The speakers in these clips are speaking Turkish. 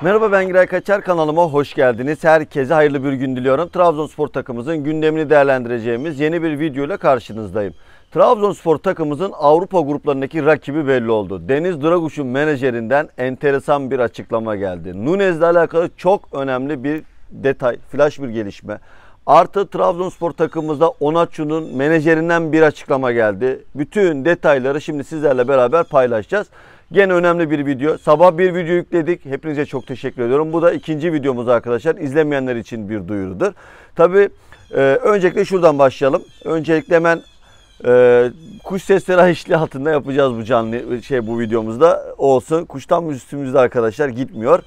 Merhaba ben Giray Kaçar kanalıma hoş geldiniz. Herkese hayırlı bir gün diliyorum. Trabzonspor takımımızın gündemini değerlendireceğimiz yeni bir video ile karşınızdayım. Trabzonspor takımımızın Avrupa gruplarındaki rakibi belli oldu. Deniz Draguş'un menajerinden enteresan bir açıklama geldi. Nunez ile alakalı çok önemli bir detay, flash bir gelişme. Artı Trabzonspor takımımızda Onaçu'nun menajerinden bir açıklama geldi. Bütün detayları şimdi sizlerle beraber paylaşacağız. Gene önemli bir video. Sabah bir video yükledik. Hepinize çok teşekkür ediyorum. Bu da ikinci videomuz arkadaşlar. İzlemeyenler için bir duyurudur. Tabi e, öncelikle şuradan başlayalım. Öncelikle hemen e, kuş sesleri ateşli altında yapacağız bu canlı şey bu videomuzda olsun. Kuştan üstümüzde arkadaşlar gitmiyor.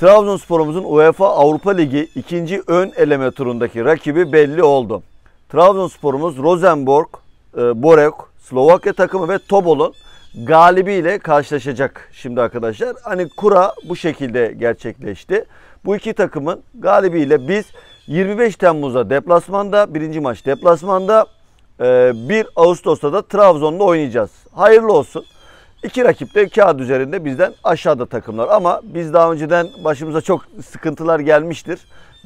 Trabzonspor'umuzun UEFA Avrupa Ligi ikinci ön eleme turundaki rakibi belli oldu. Trabzonspor'umuz Rosenborg, e, Borek, Slovakya takımı ve Tobol'un galibiyle karşılaşacak şimdi arkadaşlar. Hani kura bu şekilde gerçekleşti. Bu iki takımın galibiyle biz 25 Temmuz'da deplasmanda, birinci maç deplasmanda, 1 e, Ağustos'ta da Trabzon'da oynayacağız. Hayırlı olsun. İki rakip de kağıt üzerinde bizden aşağıda takımlar. Ama biz daha önceden başımıza çok sıkıntılar gelmiştir.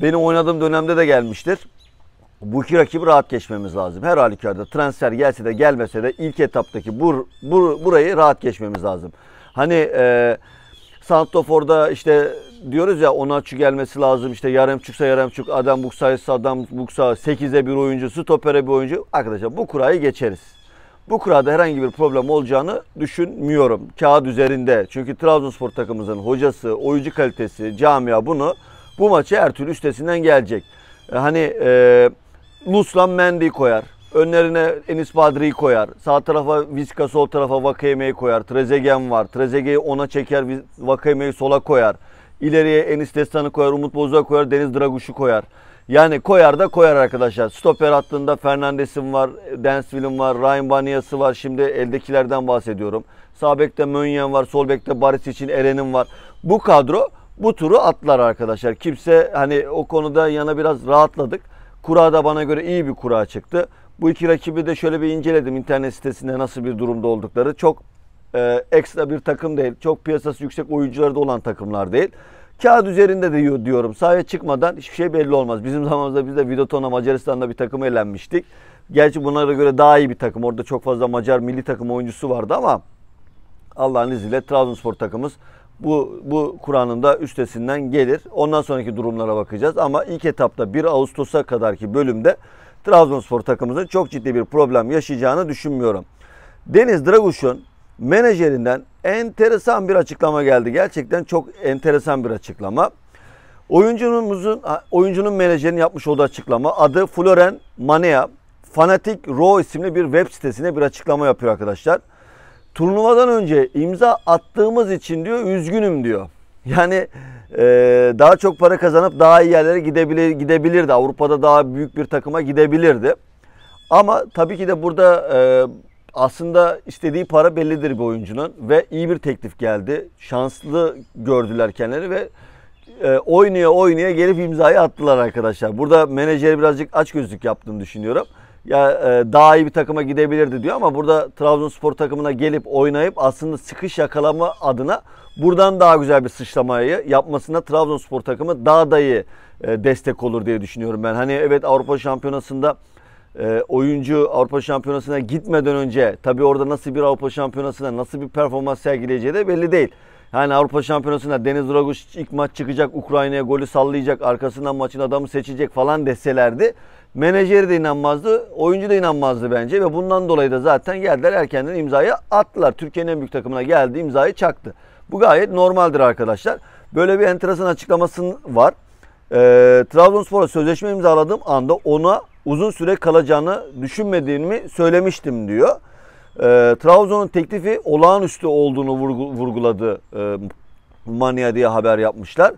Benim oynadığım dönemde de gelmiştir bu iki rakibi rahat geçmemiz lazım. Her halükarda transfer gelse de gelmese de ilk etaptaki bur, bur, burayı rahat geçmemiz lazım. Hani e, Santofor'da işte diyoruz ya Onaçu gelmesi lazım. İşte yarım Yaremçuk, Adam Buksa'ysa Adam Buksa, 8'e bir oyuncu, stopere bir oyuncu. Arkadaşlar bu kurayı geçeriz. Bu kurada herhangi bir problem olacağını düşünmüyorum. Kağıt üzerinde. Çünkü Trabzonspor takımımızın hocası, oyuncu kalitesi, camia bunu bu maçı her türlü üstesinden gelecek. E, hani eee Luslan Mendy koyar. Önlerine Enis Badri'yi koyar. Sağ tarafa Vizca, sol tarafa Vakayeme'yi koyar. Trezegen var. Trezegen'i ona çeker, Vakayeme'yi sola koyar. İleriye Enis Destan'ı koyar, Umut Bozuk'a koyar, Deniz Draguş'u koyar. Yani koyar da koyar arkadaşlar. Stoper hattında Fernandes'im var, Densville'im var, Ryan Banyas'ı var. Şimdi eldekilerden bahsediyorum. Sağ bekte Mönyen var, sol bekte Baris için Eren'im var. Bu kadro bu turu atlar arkadaşlar. Kimse hani o konuda yana biraz rahatladık. Kura da bana göre iyi bir kura çıktı. Bu iki rakibi de şöyle bir inceledim internet sitesinde nasıl bir durumda oldukları. Çok e, ekstra bir takım değil. Çok piyasası yüksek oyuncuları da olan takımlar değil. Kağıt üzerinde de diyorum. Sahaya çıkmadan hiçbir şey belli olmaz. Bizim zamanımızda biz de Vidoton'a Macaristan'da bir takım elenmiştik. Gerçi bunlara göre daha iyi bir takım. Orada çok fazla Macar milli takım oyuncusu vardı ama Allah'ın izniyle Trabzonspor takımımız bu, bu Kur'an'ın da üstesinden gelir. Ondan sonraki durumlara bakacağız. Ama ilk etapta 1 Ağustos'a kadarki bölümde Trabzonspor takımımızın çok ciddi bir problem yaşayacağını düşünmüyorum. Deniz Draguş'un menajerinden enteresan bir açıklama geldi. Gerçekten çok enteresan bir açıklama. Oyuncumuzun oyuncunun menajerinin yapmış olduğu açıklama adı Floren Manea Fanatik Raw isimli bir web sitesine bir açıklama yapıyor arkadaşlar turnuvadan önce imza attığımız için diyor üzgünüm diyor. Yani e, daha çok para kazanıp daha iyi yerlere gidebilir, gidebilirdi. Avrupa'da daha büyük bir takıma gidebilirdi. Ama tabii ki de burada e, aslında istediği para bellidir bir oyuncunun ve iyi bir teklif geldi. Şanslı gördüler kendileri ve e, oynaya oynaya gelip imzayı attılar arkadaşlar. Burada menajeri birazcık aç gözlük yaptığını düşünüyorum ya e, daha iyi bir takıma gidebilirdi diyor ama burada Trabzonspor takımına gelip oynayıp aslında sıkış yakalama adına buradan daha güzel bir sıçramayı yapmasına Trabzonspor takımı daha da iyi e, destek olur diye düşünüyorum ben. Hani evet Avrupa Şampiyonası'nda e, oyuncu Avrupa Şampiyonası'na gitmeden önce tabii orada nasıl bir Avrupa Şampiyonası'na nasıl bir performans sergileyeceği de belli değil. Yani Avrupa Şampiyonası'nda Deniz Draguç ilk maç çıkacak Ukrayna'ya golü sallayacak arkasından maçın adamı seçecek falan deselerdi Menajeri de inanmazdı, oyuncu da inanmazdı bence ve bundan dolayı da zaten geldiler erkenden imzayı attılar. Türkiye'nin en büyük takımına geldi, imzayı çaktı. Bu gayet normaldir arkadaşlar. Böyle bir enteresan açıklaması var. E, Trabzonspor'a sözleşme imzaladığım anda ona uzun süre kalacağını düşünmediğimi söylemiştim diyor. E, Trabzon'un teklifi olağanüstü olduğunu vurgu, vurguladı e, Mania diye haber yapmışlar.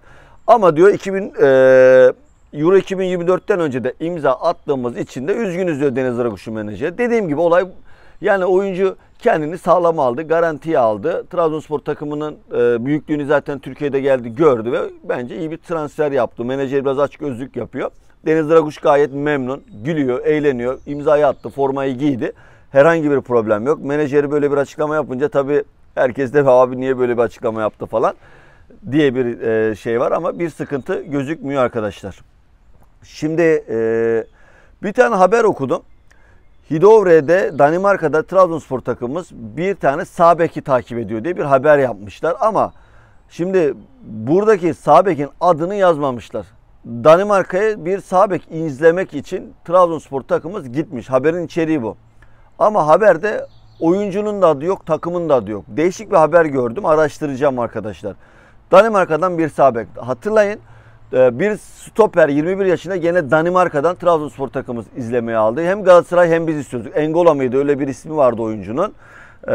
Ama diyor 2000 e, Euro 2024'ten önce de imza attığımız için de üzgünüz diyor Deniz Zaragoza menajer. Dediğim gibi olay yani oyuncu kendini sağlam aldı, garantiye aldı. Trabzonspor takımının e, büyüklüğünü zaten Türkiye'de geldi, gördü ve bence iyi bir transfer yaptı. Menajer biraz açık özlük yapıyor. Deniz Draguş gayet memnun, gülüyor, eğleniyor, imzayı attı, formayı giydi. Herhangi bir problem yok. Menajeri böyle bir açıklama yapınca tabii herkes de abi niye böyle bir açıklama yaptı falan diye bir e, şey var ama bir sıkıntı gözükmüyor arkadaşlar. Şimdi e, bir tane haber okudum. Hidovre'de Danimarka'da Trabzonspor takımımız bir tane sabeki takip ediyor diye bir haber yapmışlar ama şimdi buradaki sabekin adını yazmamışlar. Danimarka'ya bir sabek bek izlemek için Trabzonspor takımımız gitmiş. Haberin içeriği bu. Ama haberde oyuncunun da adı yok, takımın da adı yok. Değişik bir haber gördüm. Araştıracağım arkadaşlar. Danimarka'dan bir sabek. Hatırlayın ee, bir stoper 21 yaşında gene Danimarka'dan Trabzonspor takımımız izlemeye aldı. Hem Galatasaray hem biz istiyorduk. Engola mıydı öyle bir ismi vardı oyuncunun. Ee,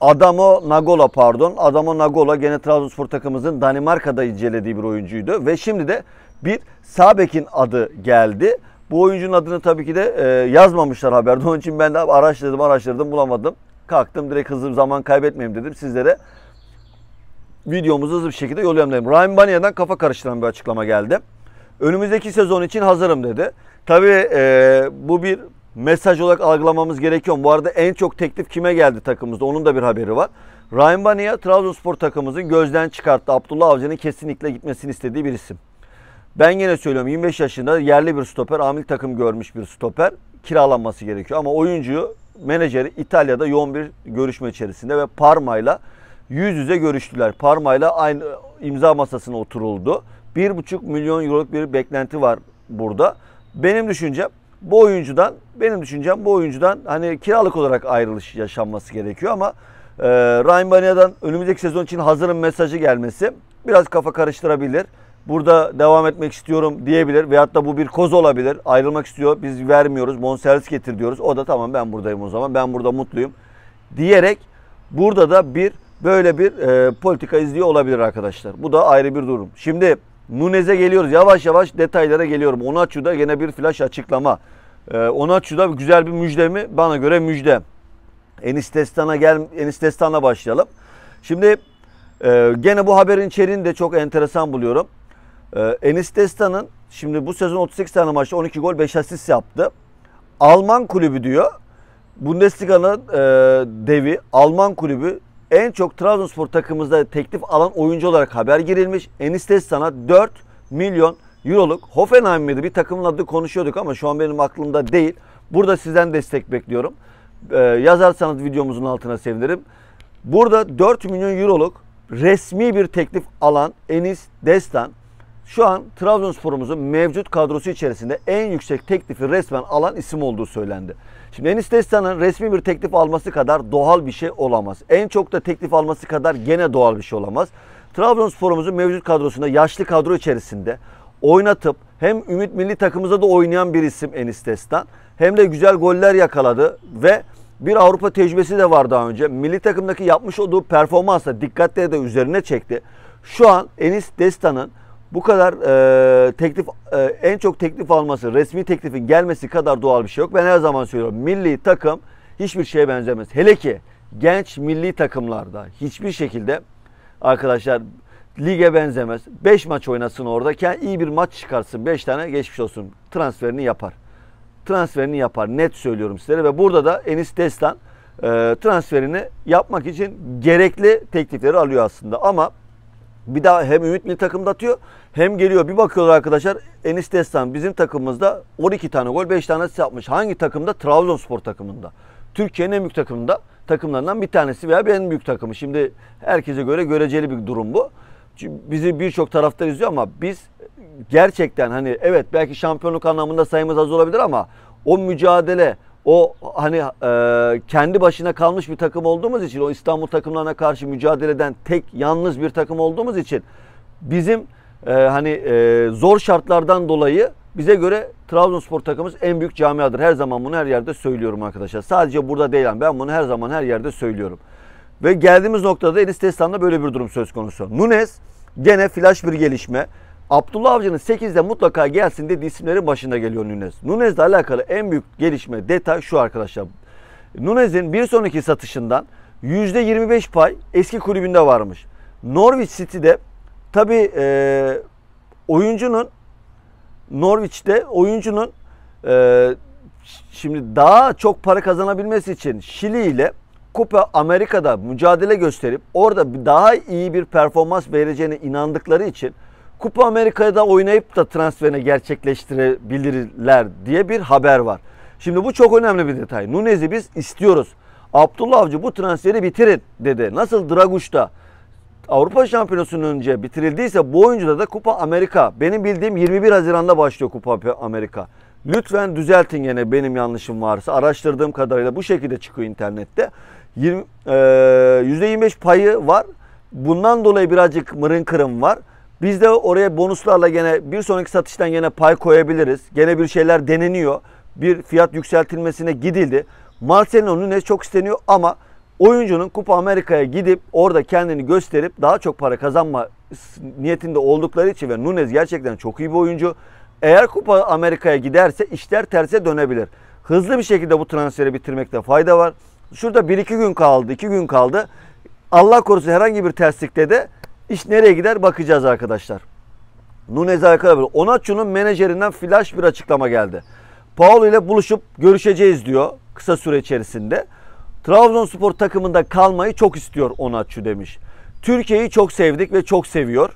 Adamo Nagola pardon. Adamo Nagola gene Trabzonspor takımımızın Danimarka'da incelediği bir oyuncuydu. Ve şimdi de bir Sabek'in adı geldi. Bu oyuncunun adını tabii ki de e, yazmamışlar haberde. Onun için ben de araştırdım araştırdım bulamadım. Kalktım direkt hızlı zaman kaybetmeyeyim dedim sizlere videomuzu hızlı bir şekilde yollayalım Ryan Banya'dan kafa karıştıran bir açıklama geldi. Önümüzdeki sezon için hazırım dedi. Tabii e, bu bir mesaj olarak algılamamız gerekiyor. Bu arada en çok teklif kime geldi takımımızda onun da bir haberi var. Ryan Bania Trabzonspor takımımızın gözden çıkarttı. Abdullah Avcı'nın kesinlikle gitmesini istediği bir isim. Ben yine söylüyorum 25 yaşında yerli bir stoper, amil takım görmüş bir stoper kiralanması gerekiyor. Ama oyuncu, menajeri İtalya'da yoğun bir görüşme içerisinde ve Parma'yla ile yüz yüze görüştüler. Parmayla aynı imza masasına oturuldu. 1,5 milyon euroluk bir beklenti var burada. Benim düşüncem bu oyuncudan benim düşüncem bu oyuncudan hani kiralık olarak ayrılış yaşanması gerekiyor ama e, Ryan Bania'dan önümüzdeki sezon için hazırım mesajı gelmesi biraz kafa karıştırabilir. Burada devam etmek istiyorum diyebilir veyahut da bu bir koz olabilir. Ayrılmak istiyor biz vermiyoruz bonservis getir diyoruz. O da tamam ben buradayım o zaman ben burada mutluyum diyerek burada da bir böyle bir e, politika izliyor olabilir arkadaşlar. Bu da ayrı bir durum. Şimdi Nunez'e geliyoruz. Yavaş yavaş detaylara geliyorum. Onaçu'da yine bir flash açıklama. E, Onaçu'da güzel bir müjde mi? Bana göre müjde. Enis Testan'a gel Enis Testan'la başlayalım. Şimdi e, gene bu haberin içeriğini de çok enteresan buluyorum. E, Enis Testan'ın şimdi bu sezon 38 tane maçta 12 gol 5 asist yaptı. Alman kulübü diyor. Bundesliga'nın e, devi Alman kulübü en çok Trabzonspor takımımızda teklif alan oyuncu olarak haber girilmiş. Enis Testan'a 4 milyon euroluk Hoffenheim miydi? Bir takımın adı konuşuyorduk ama şu an benim aklımda değil. Burada sizden destek bekliyorum. Ee, yazarsanız videomuzun altına sevinirim. Burada 4 milyon euroluk resmi bir teklif alan Enis Destan şu an Trabzonspor'umuzun mevcut kadrosu içerisinde en yüksek teklifi resmen alan isim olduğu söylendi. Şimdi Enis Destan'ın resmi bir teklif alması kadar doğal bir şey olamaz. En çok da teklif alması kadar gene doğal bir şey olamaz. Trabzonspor'umuzun mevcut kadrosunda yaşlı kadro içerisinde oynatıp hem Ümit Milli takımıza da oynayan bir isim Enis Destan hem de güzel goller yakaladı ve bir Avrupa tecrübesi de var daha önce. Milli takımdaki yapmış olduğu performansla dikkatleri de üzerine çekti. Şu an Enis Destan'ın bu kadar e, teklif e, en çok teklif alması, resmi teklifin gelmesi kadar doğal bir şey yok. Ben her zaman söylüyorum. Milli takım hiçbir şeye benzemez. Hele ki genç milli takımlarda hiçbir şekilde arkadaşlar lige benzemez. 5 maç oynasın orada. iyi bir maç çıkarsın. 5 tane geçmiş olsun. Transferini yapar. Transferini yapar. Net söylüyorum sizlere ve burada da Enis Destan e, transferini yapmak için gerekli teklifleri alıyor aslında. Ama bir daha hem Ümit Milli takımda atıyor hem geliyor. Bir bakıyorlar arkadaşlar Enis Destan bizim takımımızda 12 tane gol 5 tane asist yapmış. Hangi takımda? Trabzonspor takımında. Türkiye'nin en büyük takımında takımlarından bir tanesi veya bir en büyük takımı. Şimdi herkese göre göreceli bir durum bu. bizi birçok taraftar izliyor ama biz gerçekten hani evet belki şampiyonluk anlamında sayımız az olabilir ama o mücadele, o hani e, kendi başına kalmış bir takım olduğumuz için o İstanbul takımlarına karşı mücadele eden tek yalnız bir takım olduğumuz için bizim e, hani e, zor şartlardan dolayı bize göre Trabzonspor takımımız en büyük camiadır. Her zaman bunu her yerde söylüyorum arkadaşlar. Sadece burada değil ben bunu her zaman her yerde söylüyorum. Ve geldiğimiz noktada Enis Testan'da böyle bir durum söz konusu. Nunes gene flash bir gelişme. Abdullah Avcı'nın 8'de mutlaka gelsin dediği isimlerin başında geliyor Nunez. Nunez'le alakalı en büyük gelişme detay şu arkadaşlar. Nunez'in bir sonraki satışından %25 pay eski kulübünde varmış. Norwich City'de tabi e, oyuncunun Norwich'te oyuncunun e, şimdi daha çok para kazanabilmesi için Şili ile Kupa Amerika'da mücadele gösterip orada daha iyi bir performans vereceğine inandıkları için Kupa Amerika'da oynayıp da transferini gerçekleştirebilirler diye bir haber var. Şimdi bu çok önemli bir detay. Nunez'i biz istiyoruz. Abdullah Avcı bu transferi bitirin dedi. Nasıl Draguşta Avrupa Şampiyonası'nın önce bitirildiyse bu oyuncuda da Kupa Amerika. Benim bildiğim 21 Haziran'da başlıyor Kupa Amerika. Lütfen düzeltin yine benim yanlışım varsa. Araştırdığım kadarıyla bu şekilde çıkıyor internette. 20, e, %25 payı var. Bundan dolayı birazcık mırın kırım var. Biz de oraya bonuslarla gene bir sonraki satıştan gene pay koyabiliriz. Gene bir şeyler deneniyor. Bir fiyat yükseltilmesine gidildi. Marcelo Nunes çok isteniyor ama oyuncunun Kupa Amerika'ya gidip orada kendini gösterip daha çok para kazanma niyetinde oldukları için ve Nunes gerçekten çok iyi bir oyuncu. Eğer Kupa Amerika'ya giderse işler terse dönebilir. Hızlı bir şekilde bu transferi bitirmekte fayda var. Şurada 1-2 gün kaldı, 2 gün kaldı. Allah korusun herhangi bir terslikte de İş nereye gider bakacağız arkadaşlar. Nunez arkadaşlar, Onaçu'nun menajerinden flash bir açıklama geldi. Paul ile buluşup görüşeceğiz diyor kısa süre içerisinde. Trabzonspor takımında kalmayı çok istiyor Onaçu demiş. Türkiye'yi çok sevdik ve çok seviyor.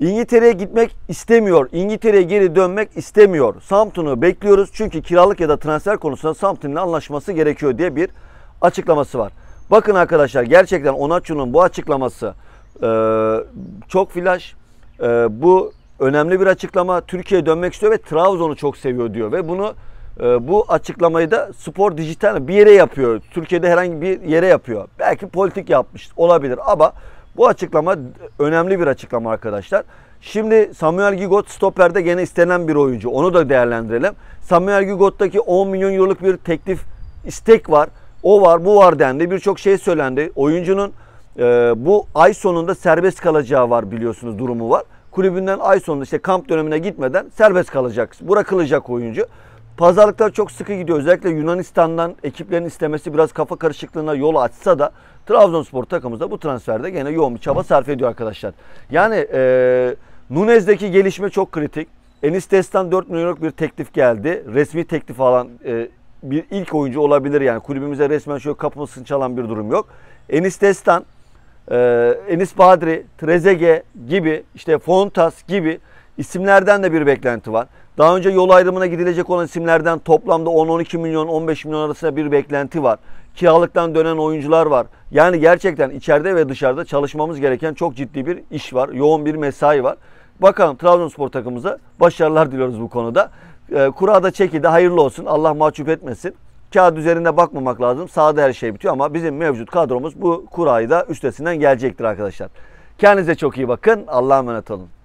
İngiltere'ye gitmek istemiyor. İngiltere'ye geri dönmek istemiyor. Samtun'u bekliyoruz çünkü kiralık ya da transfer konusunda Samtun'la anlaşması gerekiyor diye bir açıklaması var. Bakın arkadaşlar gerçekten Onaçu'nun bu açıklaması ee, çok flash. Ee, bu önemli bir açıklama. Türkiye'ye dönmek istiyor ve Trabzon'u çok seviyor diyor ve bunu e, bu açıklamayı da spor dijital bir yere yapıyor. Türkiye'de herhangi bir yere yapıyor. Belki politik yapmış olabilir ama bu açıklama önemli bir açıklama arkadaşlar. Şimdi Samuel Gigot stoperde gene istenen bir oyuncu. Onu da değerlendirelim. Samuel Gigot'taki 10 milyon euroluk bir teklif istek var. O var bu var dendi. Birçok şey söylendi. Oyuncunun e, bu ay sonunda serbest kalacağı var biliyorsunuz durumu var. Kulübünden ay sonunda işte kamp dönemine gitmeden serbest kalacak, bırakılacak oyuncu. Pazarlıklar çok sıkı gidiyor. Özellikle Yunanistan'dan ekiplerin istemesi biraz kafa karışıklığına yol açsa da Trabzonspor takımımızda bu transferde gene yoğun bir çaba sarf ediyor arkadaşlar. Yani e, Nunez'deki gelişme çok kritik. Enis Destan 4 milyonluk bir teklif geldi. Resmi teklif alan e, bir ilk oyuncu olabilir yani. Kulübümüze resmen şöyle kapımızı çalan bir durum yok. Enis Destan ee, Enis Badri, Trezege gibi işte Fontas gibi isimlerden de bir beklenti var. Daha önce yol ayrımına gidilecek olan isimlerden toplamda 10-12 milyon 15 milyon arasında bir beklenti var. Kiralıktan dönen oyuncular var. Yani gerçekten içeride ve dışarıda çalışmamız gereken çok ciddi bir iş var. Yoğun bir mesai var. Bakalım Trabzonspor takımımıza başarılar diliyoruz bu konuda. E, kura da çekildi. Hayırlı olsun. Allah mahcup etmesin kağıt üzerinde bakmamak lazım. Sağda her şey bitiyor ama bizim mevcut kadromuz bu kurayı da üstesinden gelecektir arkadaşlar. Kendinize çok iyi bakın. Allah'a emanet olun.